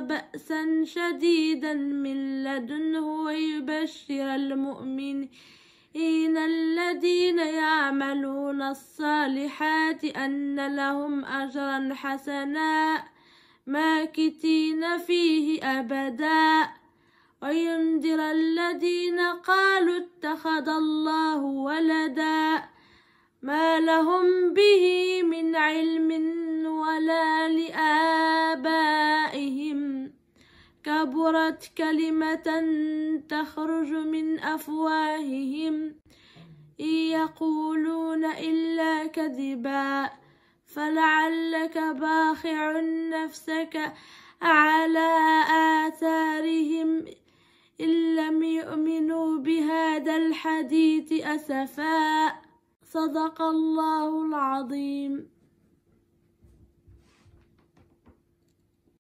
بأسا شديدا من لدنه ويبشر المؤمنين الذين يعملون الصالحات أن لهم أجرا حسنا ماكتين فيه أبدا وينذر الذين قالوا اتخذ الله ولدا ما لهم به من علم كبرت كلمة تخرج من أفواههم إن يقولون إلا كذبا فلعلك باخع نفسك على آثارهم إن لم يؤمنوا بهذا الحديث أسفا صدق الله العظيم